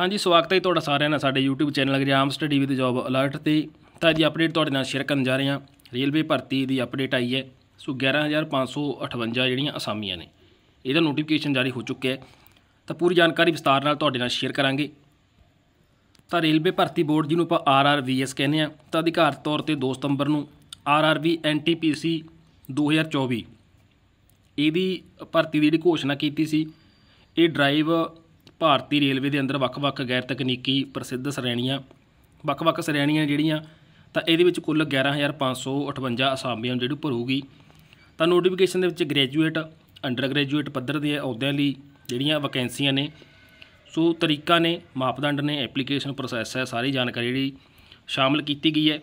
ਹਾਂਜੀ ਸਵਾਗਤ ਹੈ ਤੁਹਾਡਾ ਸਾਰਿਆਂ ਦਾ ਸਾਡੇ YouTube channel exam study with job alert ਤੇ ਤਾਂ ਜੀ ਅਪਡੇਟ ਤੁਹਾਡੇ ਨਾਲ ਸ਼ੇਅਰ ਕਰਨ ਜਾ ਰਹੇ ਹਾਂ ਰੇਲਵੇ ਭਰਤੀ ਦੀ ਅਪਡੇਟ ਆਈ ਹੈ ਸੋ 11558 ਜਿਹੜੀਆਂ ਅਸਾਮੀਆਂ ਨੇ ਇਹਦਾ ਨੋਟੀਫਿਕੇਸ਼ਨ ਜਾਰੀ ਹੋ ਚੁੱਕਿਆ ਹੈ ਤਾਂ ਪੂਰੀ ਜਾਣਕਾਰੀ ਵਿਸਤਾਰ ਨਾਲ ਤੁਹਾਡੇ ਨਾਲ ਸ਼ੇਅਰ ਕਰਾਂਗੇ ਤਾਂ ਰੇਲਵੇ ਭਰਤੀ ਬੋਰਡ ਜਿਹਨੂੰ ਆਪਾਂ ਆਰਆਰਵੀਐਸ ਕਹਿੰਦੇ ਆ ਤਾਂ ਅਧਿਕਾਰਤ ਤੌਰ ਤੇ 2 ਸਤੰਬਰ ਨੂੰ ਆਰਆਰਬੀ ਐਨਟੀਪੀਸੀ 2024 ਇਹਦੀ ਭਰਤੀ ਦੀ ਜਿਹੜੀ ਘੋਸ਼ਣਾ ਕੀਤੀ ਸੀ ਇਹ ਡਰਾਈਵ ਭਾਰਤੀ ਰੇਲਵੇ ਦੇ ਅੰਦਰ ਵੱਖ-ਵੱਖ ਗੈਰ ਤਕਨੀਕੀ ਪ੍ਰਸਿੱਧ ਸ਼੍ਰੇਣੀਆਂ ਵੱਖ-ਵੱਖ ਸ਼੍ਰੇਣੀਆਂ ਜਿਹੜੀਆਂ ਤਾਂ ਇਹਦੇ ਵਿੱਚ ਕੁੱਲ 11558 ਅਸਾਮੀਆਂ ਜਿਹੜੀ ਭਰੂਗੀ ਤਾਂ ਨੋਟੀਫਿਕੇਸ਼ਨ ਦੇ ਵਿੱਚ ਗ੍ਰੈਜੂਏਟ ਅੰਡਰ ਗ੍ਰੈਜੂਏਟ ਪੱਧਰ ਦੇ ਅਹੁਦਿਆਂ ਲਈ ਜਿਹੜੀਆਂ ਵੈਕੈਂਸੀਆਂ ਨੇ ਸੋ ਤਰੀਕਾ ਨੇ ਮਾਪਦੰਡ ਨੇ ਐਪਲੀਕੇਸ਼ਨ ਪ੍ਰੋਸੈਸ ਹੈ ਸਾਰੀ ਜਾਣਕਾਰੀ ਜਿਹੜੀ ਸ਼ਾਮਲ ਕੀਤੀ ਗਈ ਹੈ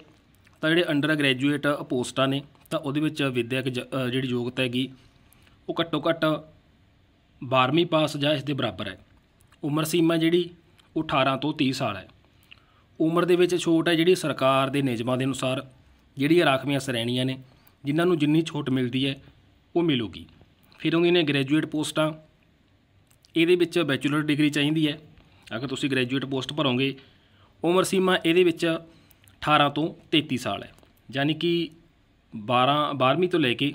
ਤਾਂ ਜਿਹੜੇ ਅੰਡਰ ਗ੍ਰੈਜੂਏਟ ਪੋਸਟਾਂ ਨੇ ਤਾਂ ਉਹਦੇ ਵਿੱਚ ਵਿਦਿਅਕ ਜਿਹੜੀ ਯੋਗਤਾ ਹੈਗੀ ਉਹ ਘੱਟੋ ਘੱਟ 12ਵੀਂ ਪਾਸ ਜਾਂ ਇਸ ਦੇ ਬਰਾਬਰ ਹੈ ਉਮਰ ਸੀਮਾ ਜਿਹੜੀ ਉਹ 18 ਤੋਂ 30 ਸਾਲ ਹੈ ਉਮਰ ਦੇ ਵਿੱਚ ਛੋਟ ਹੈ ਜਿਹੜੀ ਸਰਕਾਰ ਦੇ ਨਿਯਮਾਂ ਦੇ ਅਨੁਸਾਰ ਜਿਹੜੀਆਂ ਰਾਖਵੀਆਂ ਸ਼੍ਰੇਣੀਆਂ ਨੇ ਜਿਨ੍ਹਾਂ ਨੂੰ ਜਿੰਨੀ ਛੋਟ ਮਿਲਦੀ ਹੈ ਉਹ ਮਿਲੂਗੀ ਫਿਰ ਉਹ ਇਹਨੇ ਗ੍ਰੈਜੂਏਟ ਪੋਸਟਾਂ ਇਹਦੇ ਵਿੱਚ ਬੈਚਲਰ ਡਿਗਰੀ ਚਾਹੀਦੀ ਹੈ ਅਗਰ ਤੁਸੀਂ ਗ੍ਰੈਜੂਏਟ ਪੋਸਟ ਭਰੋਗੇ ਉਮਰ ਸੀਮਾ ਇਹਦੇ ਵਿੱਚ 18 ਤੋਂ 33 ਸਾਲ ਹੈ ਯਾਨੀ ਕਿ 12 12ਵੀਂ ਤੋਂ ਲੈ ਕੇ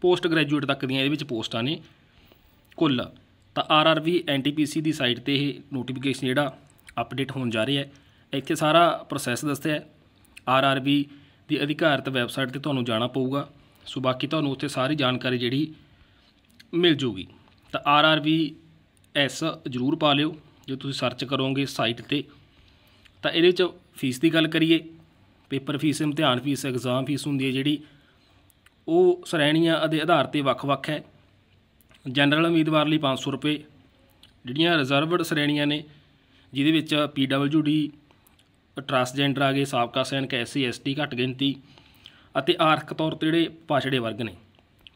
ਪੋਸਟ ਗ੍ਰੈਜੂਏਟ ਤੱਕ ਦੀਆਂ ਇਹਦੇ ਵਿੱਚ ਪੋਸਟਾਂ ਨੇ ਕੁੱਲ ਤਾਂ ਆਰਆਰਬੀ ਐਨਟੀਪੀਸੀ ਦੀ ਸਾਈਟ ਤੇ ਇਹ ਨੋਟੀਫਿਕੇਸ਼ਨ ਜਿਹੜਾ ਅਪਡੇਟ ਹੋਣ ਜਾ ਰਿਹਾ ਹੈ ਇੱਥੇ ਸਾਰਾ ਪ੍ਰੋਸੈਸ ਦੱਸਿਆ ਹੈ ਆਰਆਰਬੀ ਦੀ ਅਧਿਕਾਰਤ ਵੈਬਸਾਈਟ ਤੇ ਤੁਹਾਨੂੰ ਜਾਣਾ ਪਊਗਾ ਸੋ ਬਾਕੀ ਤੁਹਾਨੂੰ ਉੱਥੇ ਸਾਰੀ ਜਾਣਕਾਰੀ ਜਿਹੜੀ ਮਿਲ ਜੂਗੀ ਤਾਂ ਆਰਆਰਬੀ ਐਸ ਜ਼ਰੂਰ ਪਾ ਲਿਓ ਜੇ ਤੁਸੀਂ ਸਰਚ ਕਰੋਗੇ ਸਾਈਟ ਤੇ ਤਾਂ ਇਹਦੇ ਵਿੱਚ ਫੀਸ ਦੀ ਗੱਲ ਕਰੀਏ ਪੇਪਰ ਫੀਸ ਇਮਤਿਹਾਨ ਫੀਸ ਐਗਜ਼ਾਮ ਫੀਸ ਹੁੰਦੀ ਹੈ ਜਿਹੜੀ ਉਹ ਸ਼੍ਰੇਣੀਆਂ ਦੇ ਆਧਾਰ ਤੇ ਵੱਖ-ਵੱਖ ਹੈ ਜਨਰਲ ਉਮੀਦਵਾਰ ਲਈ 500 ਰੁਪਏ ਜਿਹੜੀਆਂ ਰਿਜ਼ਰਵਡ ਸ਼੍ਰੇਣੀਆਂ ਨੇ ਜਿਹਦੇ ਵਿੱਚ ਪੀ ਡਬਲਯੂ ਡੀ ਟਰਾਂਸਜੈਂਡਰ ਆ ਗਏ ਸਾਬਕਾ ਸੈਨਿਕ ਐਸਸੀ ਐਸਟੀ ਘੱਟ ਗਿਣਤੀ ਅਤੇ ਆਰਥਿਕ ਤੌਰ ਤੇ ਜਿਹੜੇ ਪਾਛੜੇ ਵਰਗ ਨੇ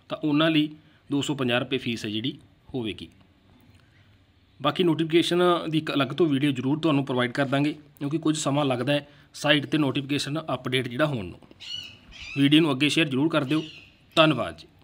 ਤਾਂ ਉਹਨਾਂ ਲਈ 250 ਰੁਪਏ ਫੀਸ ਹੈ ਜਿਹੜੀ ਹੋਵੇਗੀ ਬਾਕੀ ਨੋਟੀਫਿਕੇਸ਼ਨ ਦੀ ਇੱਕ ਅਲੱਗ ਤੋਂ ਵੀਡੀਓ ਜ਼ਰੂਰ ਤੁਹਾਨੂੰ ਪ੍ਰੋਵਾਈਡ ਕਰ ਦਾਂਗੇ ਕਿਉਂਕਿ ਕੁਝ ਸਮਾਂ ਲੱਗਦਾ ਹੈ ਸਾਈਟ ਤੇ ਨੋਟੀਫਿਕੇਸ਼ਨ ਅਪਡੇਟ ਜਿਹੜਾ ਹੋਣ ਨੂੰ ਵੀਡੀਓ ਨੂੰ ਅੱਗੇ ਸ਼ੇਅਰ ਜ਼ਰੂਰ ਕਰ ਦਿਓ ਧੰਨਵਾਦ ਜੀ